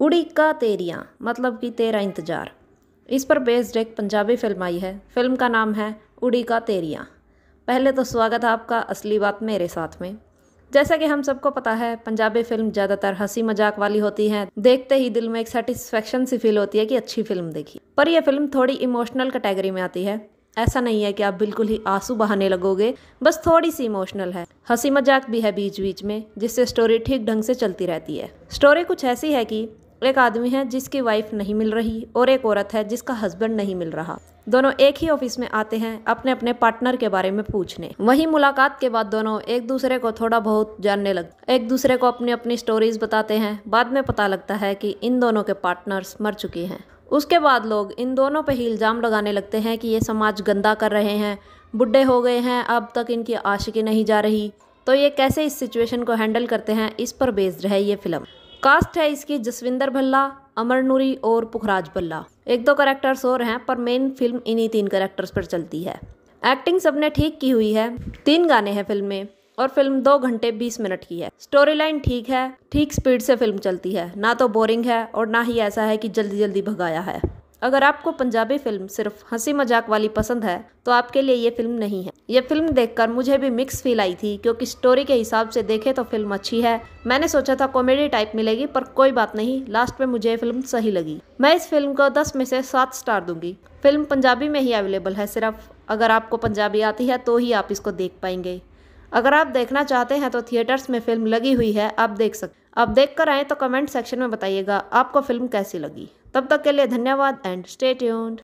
उड़ी का मतलब कि तेरा इंतजार इस पर बेस्ड एक पंजाबी फिल्म आई है फिल्म का नाम है उड़ी का पहले तो स्वागत है आपका असली बात मेरे साथ में जैसा कि हम सबको पता है पंजाबी फिल्म ज़्यादातर हंसी मजाक वाली होती है देखते ही दिल में एक सेटिस्फेक्शन सी फील होती है कि अच्छी फिल्म देखी पर यह फिल्म थोड़ी इमोशनल कैटेगरी में आती है ऐसा नहीं है कि आप बिल्कुल ही आंसू बहाने लगोगे बस थोड़ी सी इमोशनल है हंसी मजाक भी है बीच बीच में जिससे स्टोरी ठीक ढंग से चलती रहती है स्टोरी कुछ ऐसी है कि एक आदमी है जिसकी वाइफ नहीं मिल रही और एक औरत है जिसका हस्बैंड नहीं मिल रहा दोनों एक ही ऑफिस में आते हैं अपने अपने पार्टनर के बारे में पूछने वही मुलाकात के बाद दोनों एक दूसरे को थोड़ा बहुत जानने लग एक दूसरे को अपनी अपनी स्टोरीज बताते हैं बाद में पता लगता है कि इन दोनों के पार्टनर्स मर चुके हैं उसके बाद लोग इन दोनों पर ही इल्ज़ाम लगाने लगते हैं कि ये समाज गंदा कर रहे हैं बुढ़े हो गए हैं अब तक इनकी आशिकी नहीं जा रही तो ये कैसे इस सिचुएशन को हैंडल करते हैं इस पर बेस्ड है ये फिल्म कास्ट है इसकी जसविंदर भल्ला अमर नूरी और पुखराज भल्ला एक दो करेक्टर्स और हैं पर मेन फिल्म इन्हीं तीन करेक्टर्स पर चलती है एक्टिंग सबने ठीक की हुई है तीन गाने हैं फिल्म में और फिल्म दो घंटे बीस मिनट की है स्टोरी लाइन ठीक है ठीक स्पीड से फिल्म चलती है ना तो बोरिंग है और ना ही ऐसा है कि जल्दी जल्दी भगाया है अगर आपको पंजाबी फिल्म सिर्फ हंसी मजाक वाली पसंद है तो आपके लिए ये फिल्म नहीं है ये फिल्म देखकर मुझे भी मिक्स फील आई थी क्योंकि स्टोरी के हिसाब से देखे तो फिल्म अच्छी है मैंने सोचा था कॉमेडी टाइप मिलेगी पर कोई बात नहीं लास्ट में मुझे ये फिल्म सही लगी मैं इस फिल्म को दस में से सात स्टार दूंगी फिल्म पंजाबी में ही अवेलेबल है सिर्फ अगर आपको पंजाबी आती है तो ही आप इसको देख पाएंगे अगर आप देखना चाहते हैं तो थिएटर्स में फिल्म लगी हुई है आप देख सकते आप देख कर आएँ तो कमेंट सेक्शन में बताइएगा आपको फिल्म कैसी लगी तब तक के लिए धन्यवाद एंड स्टे ट्यून्ड